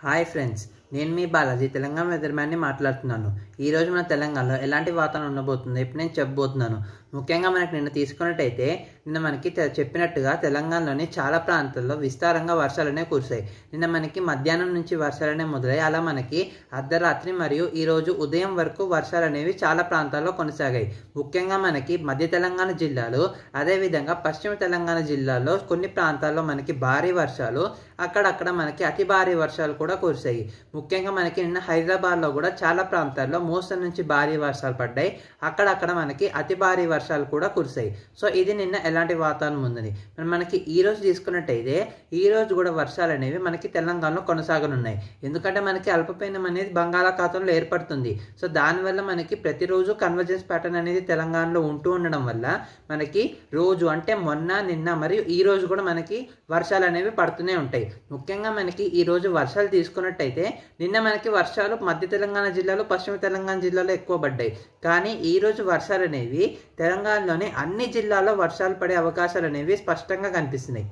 Hi friends, నేను మీ బాలాజీ తెలంగాణ వెదర్మ్యాన్ని మాట్లాడుతున్నాను ఈరోజు మన తెలంగాణలో ఎలాంటి వాతావరణం ఉండబోతుందో ఇప్పుడు నేను చెప్పబోతున్నాను ముఖ్యంగా మనకి నిన్న తీసుకున్నట్టయితే నిన్న మనకి చెప్పినట్టుగా తెలంగాణలోని చాలా ప్రాంతాల్లో విస్తారంగా వర్షాలనే కురిశాయి నిన్న మనకి మధ్యాహ్నం నుంచి వర్షాలనే మొదలై అలా మనకి అర్ధరాత్రి మరియు ఈరోజు ఉదయం వరకు వర్షాలు అనేవి చాలా ప్రాంతాల్లో కొనసాగాయి ముఖ్యంగా మనకి మధ్య తెలంగాణ జిల్లాలు అదేవిధంగా పశ్చిమ తెలంగాణ జిల్లాలో కొన్ని ప్రాంతాల్లో మనకి భారీ వర్షాలు అక్కడక్కడ మనకి అతి భారీ వర్షాలు కూడా కురిశాయి ముఖ్యంగా మనకి నిన్న హైదరాబాద్లో కూడా చాలా ప్రాంతాల్లో మోస్తరు నుంచి భారీ వర్షాలు పడ్డాయి అక్కడక్కడ మనకి అతి భారీ వర్షాలు కూడా కురిశాయి సో ఇది నిన్న ఎలాంటి వాతావరణం ఉందని మనకి ఈ రోజు తీసుకున్నట్టయితే ఈ రోజు కూడా వర్షాలు అనేవి మనకి తెలంగాణలో కొనసాగనున్నాయి ఎందుకంటే మనకి అల్పపీనం అనేది బంగాళాఖాతంలో ఏర్పడుతుంది సో దానివల్ల మనకి ప్రతిరోజు కన్వర్జెన్స్ ప్యాటర్న్ అనేది తెలంగాణలో ఉంటూ ఉండడం వల్ల మనకి రోజు అంటే మొన్న నిన్న మరియు ఈ రోజు కూడా మనకి వర్షాలు అనేవి పడుతూనే ఉంటాయి ముఖ్యంగా మనకి ఈ రోజు వర్షాలు తీసుకున్నట్టయితే నిన్న మనకి వర్షాలు మధ్య తెలంగాణ జిల్లాలో పశ్చిమ తెలంగాణ జిల్లాలో ఎక్కువ పడ్డాయి కానీ ఈరోజు వర్షాలు అనేవి తెలంగాణలోని అన్ని జిల్లాల్లో వర్షాలు పడే అవకాశాలు అనేవి స్పష్టంగా కనిపిస్తున్నాయి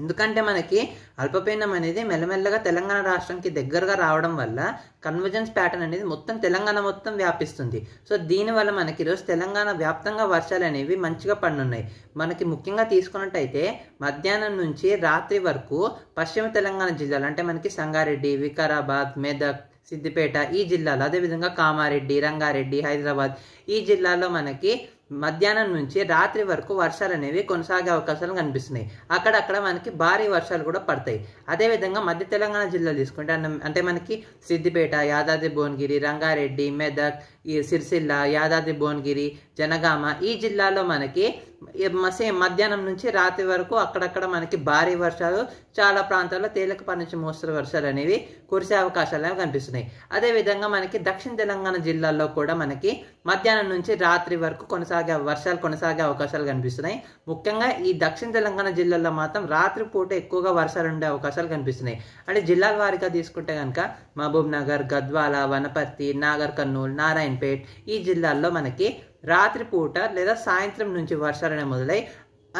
ఎందుకంటే మనకి అల్పపీడనం అనేది మెల్లమెల్లగా తెలంగాణ రాష్ట్రంకి దగ్గరగా రావడం వల్ల కన్వర్జెన్స్ ప్యాటర్న్ అనేది మొత్తం తెలంగాణ మొత్తం వ్యాపిస్తుంది సో దీనివల్ల మనకి ఈరోజు తెలంగాణ వ్యాప్తంగా వర్షాలు అనేవి మంచిగా పండున్నాయి మనకి ముఖ్యంగా తీసుకున్నట్టయితే మధ్యాహ్నం నుంచి రాత్రి వరకు పశ్చిమ తెలంగాణ జిల్లాలు అంటే మనకి సంగారెడ్డి వికారాబాద్ మెదక్ సిద్దిపేట ఈ జిల్లాలో అదేవిధంగా కామారెడ్డి రంగారెడ్డి హైదరాబాద్ ఈ జిల్లాలో మనకి మధ్యాహ్నం నుంచి రాత్రి వరకు వర్షాలు అనేవి కొనసాగే అవకాశాలు కనిపిస్తున్నాయి అక్కడక్కడ మనకి భారీ వర్షాలు కూడా పడతాయి అదేవిధంగా మధ్య తెలంగాణ జిల్లాలు తీసుకుంటే అంటే మనకి సిద్దిపేట యాదాద్రి భువనగిరి రంగారెడ్డి మెదక్ ఈ సిరిసిల్ల యాదాద్రి భువనగిరి జనగామ ఈ జిల్లాలో మనకి మసే మధ్యాహ్నం నుంచి రాత్రి వరకు అక్కడక్కడ మనకి భారీ వర్షాలు చాలా ప్రాంతాల్లో తేలికపాటి నుంచి మోస్తరు వర్షాలు అనేవి కురిసే అవకాశాలు కనిపిస్తున్నాయి అదేవిధంగా మనకి దక్షిణ తెలంగాణ జిల్లాల్లో కూడా మనకి మధ్యాహ్నం నుంచి రాత్రి వరకు కొనసాగే వర్షాలు కొనసాగే అవకాశాలు కనిపిస్తున్నాయి ముఖ్యంగా ఈ దక్షిణ తెలంగాణ జిల్లాల్లో మాత్రం రాత్రి పూట ఎక్కువగా వర్షాలు ఉండే అవకాశాలు కనిపిస్తున్నాయి అంటే జిల్లాల వారిగా తీసుకుంటే కనుక మహబూబ్ నగర్ గద్వాల వనపర్తి నాగర్ కర్నూలు నారాయణపేట్ ఈ జిల్లాల్లో మనకి రాత్రి పూట లేదా సాయంత్రం నుంచి వర్షాలు మొదలై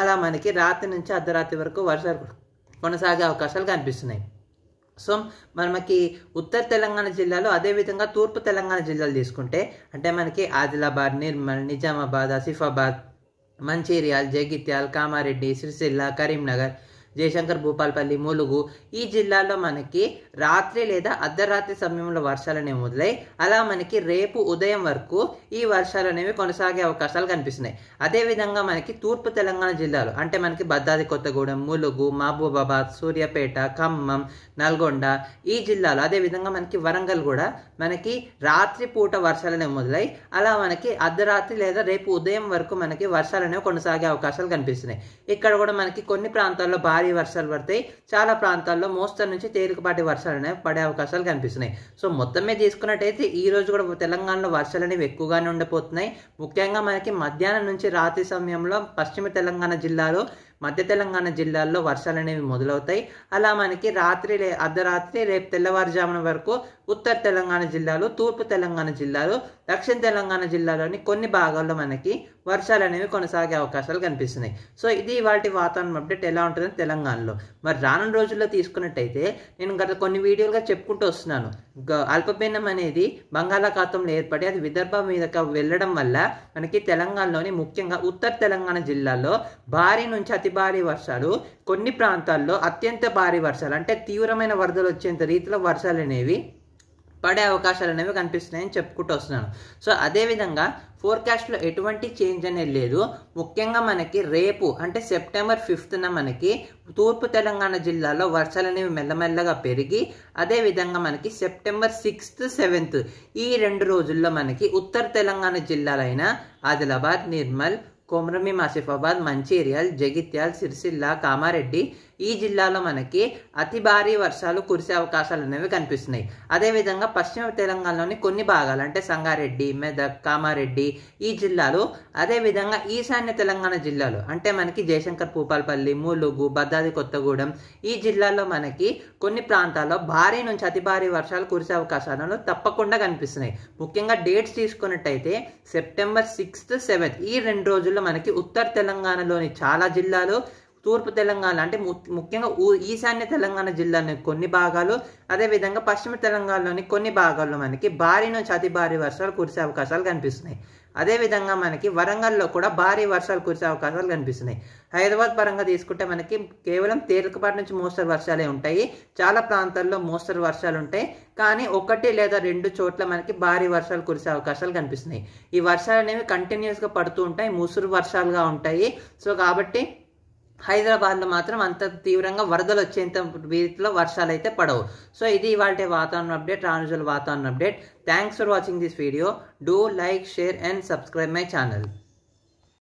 అలా మనకి రాత్రి నుంచి అర్ధరాత్రి వరకు వర్షాలు కొనసాగే అవకాశాలు కనిపిస్తున్నాయి సో మనకి ఉత్తర తెలంగాణ జిల్లాలో అదేవిధంగా తూర్పు తెలంగాణ జిల్లాలు తీసుకుంటే అంటే మనకి ఆదిలాబాద్ నిర్మల్ నిజామాబాద్ ఆసిఫాబాద్ మంచిర్యాల్ జగిత్యాల్ కామారెడ్డి సిరిసిల్ల కరీంనగర్ జయశంకర్ భూపాలపల్లి ములుగు ఈ జిల్లాల్లో మనకి రాత్రి లేదా అర్ధరాత్రి సమయంలో వర్షాలు అనేవి మొదలై అలా మనకి రేపు ఉదయం వరకు ఈ వర్షాలు అనేవి కొనసాగే అవకాశాలు కనిపిస్తున్నాయి అదేవిధంగా మనకి తూర్పు తెలంగాణ జిల్లాలో అంటే మనకి భద్రాది కొత్తగూడెం ములుగు మహబూబాబాద్ సూర్యాపేట ఖమ్మం నల్గొండ ఈ జిల్లాలో అదేవిధంగా మనకి వరంగల్ కూడా మనకి రాత్రి పూట వర్షాలు అనేవి మొదలై అలా మనకి అర్ధరాత్రి లేదా రేపు ఉదయం వరకు మనకి వర్షాలు అనేవి కొనసాగే అవకాశాలు కనిపిస్తున్నాయి ఇక్కడ కూడా మనకి కొన్ని ప్రాంతాల్లో భారీ భారీ వర్షాలు పడతాయి చాలా ప్రాంతాల్లో మోస్తరు నుంచి తేలికపాటి వర్షాలు అనేవి పడే అవకాశాలు కనిపిస్తున్నాయి సో మొత్తమే తీసుకున్నట్టయితే ఈ రోజు కూడా తెలంగాణలో వర్షాలు అనేవి ఎక్కువగానే ఉండిపోతున్నాయి ముఖ్యంగా మనకి మధ్యాహ్నం నుంచి రాత్రి సమయంలో పశ్చిమ తెలంగాణ జిల్లాలో మధ్య తెలంగాణ జిల్లాల్లో వర్షాలు అనేవి మొదలవుతాయి అలా మనకి రాత్రి లే అర్ధరాత్రి రేపు తెల్లవారుజామున వరకు ఉత్తర తెలంగాణ జిల్లాలు తూర్పు తెలంగాణ జిల్లాలు దక్షిణ తెలంగాణ జిల్లాలోని కొన్ని భాగాల్లో మనకి వర్షాలు అనేవి కొనసాగే అవకాశాలు కనిపిస్తున్నాయి సో ఇది వాటి వాతావరణం అప్డేట్ ఎలా ఉంటుంది తెలంగాణలో మరి రానున్న రోజుల్లో తీసుకున్నట్టయితే నేను గత కొన్ని వీడియోలుగా చెప్పుకుంటూ వస్తున్నాను అల్పపీనం అనేది బంగాళాఖాతంలో ఏర్పడి అది విదర్భ మీద వెళ్ళడం వల్ల మనకి తెలంగాణలోని ముఖ్యంగా ఉత్తర తెలంగాణ జిల్లాలో భారీ నుంచి అతి అతి భారీ వర్షాలు కొన్ని ప్రాంతాల్లో అత్యంత భారీ వర్షాలు అంటే తీవ్రమైన వరదలు వచ్చేంత రీతిలో వర్షాలు అనేవి పడే అవకాశాలు అనేవి కనిపిస్తున్నాయని చెప్పుకుంటూ వస్తున్నాను సో అదేవిధంగా ఫోర్కాస్ట్లో ఎటువంటి చేంజ్ అనేది లేదు ముఖ్యంగా మనకి రేపు అంటే సెప్టెంబర్ ఫిఫ్త్న మనకి తూర్పు తెలంగాణ జిల్లాలో వర్షాలు అనేవి మెల్లమెల్లగా పెరిగి అదేవిధంగా మనకి సెప్టెంబర్ సిక్స్త్ సెవెంత్ ఈ రెండు రోజుల్లో మనకి ఉత్తర తెలంగాణ జిల్లాలైన ఆదిలాబాద్ నిర్మల్ కొమరమీం మాసిఫాబాద్ మంచిర్యాల్ జగిత్యాల్ సిరిసిల్ల కామారెడ్డి ఈ జిల్లాలో మనకి అతి భారీ వర్షాలు కురిసే అవకాశాలు అనేవి కనిపిస్తున్నాయి అదేవిధంగా పశ్చిమ తెలంగాణలోని కొన్ని భాగాలు అంటే సంగారెడ్డి మెదక్ కామారెడ్డి ఈ జిల్లాలు అదేవిధంగా ఈశాన్య తెలంగాణ జిల్లాలు అంటే మనకి జయశంకర్ పూపాలపల్లి ములుగు భద్రాది కొత్తగూడెం ఈ జిల్లాల్లో మనకి కొన్ని ప్రాంతాల్లో భారీ నుంచి అతి భారీ వర్షాలు కురిసే అవకాశాలను తప్పకుండా కనిపిస్తున్నాయి ముఖ్యంగా డేట్స్ తీసుకున్నట్టయితే సెప్టెంబర్ సిక్స్త్ సెవెంత్ ఈ రెండు రోజుల్లో మనకి ఉత్తర తెలంగాణలోని చాలా జిల్లాలు తూర్పు తెలంగాణ అంటే ముఖ్యంగా ఈశాన్య తెలంగాణ జిల్లాలోని కొన్ని భాగాలు అదేవిధంగా పశ్చిమ తెలంగాణలోని కొన్ని భాగాల్లో మనకి భారీ నుంచి అతి భారీ వర్షాలు కురిసే అవకాశాలు కనిపిస్తున్నాయి అదేవిధంగా మనకి వరంగల్లో కూడా భారీ వర్షాలు కురిసే అవకాశాలు కనిపిస్తున్నాయి హైదరాబాద్ పరంగా తీసుకుంటే మనకి కేవలం తేలికపాటి నుంచి మోస్తరు వర్షాలే ఉంటాయి చాలా ప్రాంతాల్లో మోస్తరు వర్షాలు ఉంటాయి కానీ ఒకటి లేదా రెండు చోట్ల మనకి భారీ వర్షాలు కురిసే అవకాశాలు కనిపిస్తున్నాయి ఈ వర్షాలు అనేవి కంటిన్యూస్గా పడుతూ ఉంటాయి ముసురు వర్షాలుగా ఉంటాయి సో కాబట్టి హైదరాబాద్లో మాత్రం అంత తీవ్రంగా వరదలు వచ్చేంత వీటిలో వర్షాలు అయితే పడవు సో ఇది ఇవాళ వాతావరణ అప్డేట్ రానుజుల వాతావరణ update thanks for watching this video do like share and subscribe my channel